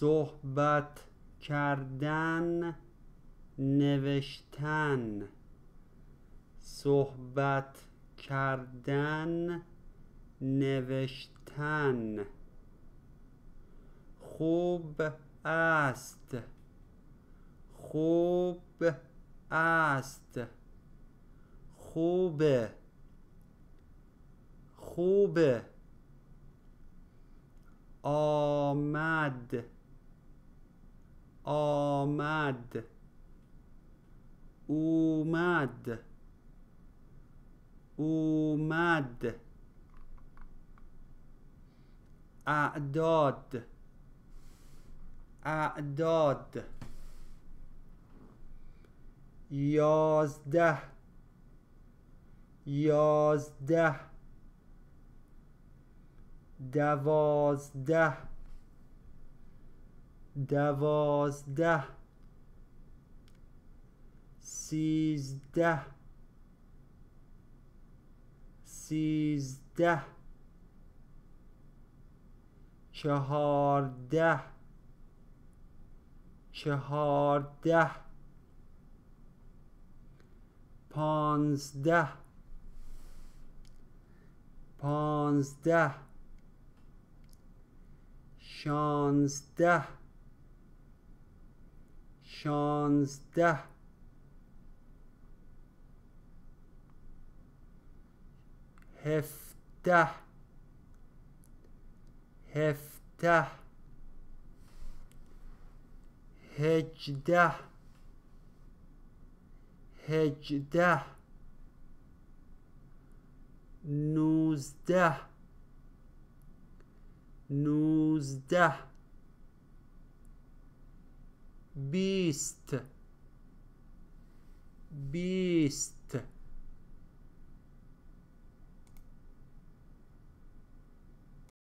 صحبت کردن نوشتن صحبت کردن نوشتن خوب است خوب است خوبه خوبه آمد آمد اومد اومد اعداد اعداد یازده یازده دوازده دوازده سیزده سیزده چهارده چهارده پانزده پانزده شانزده شانزده هفته هفته هجده هجده نوزده نوزده Beast. Beast.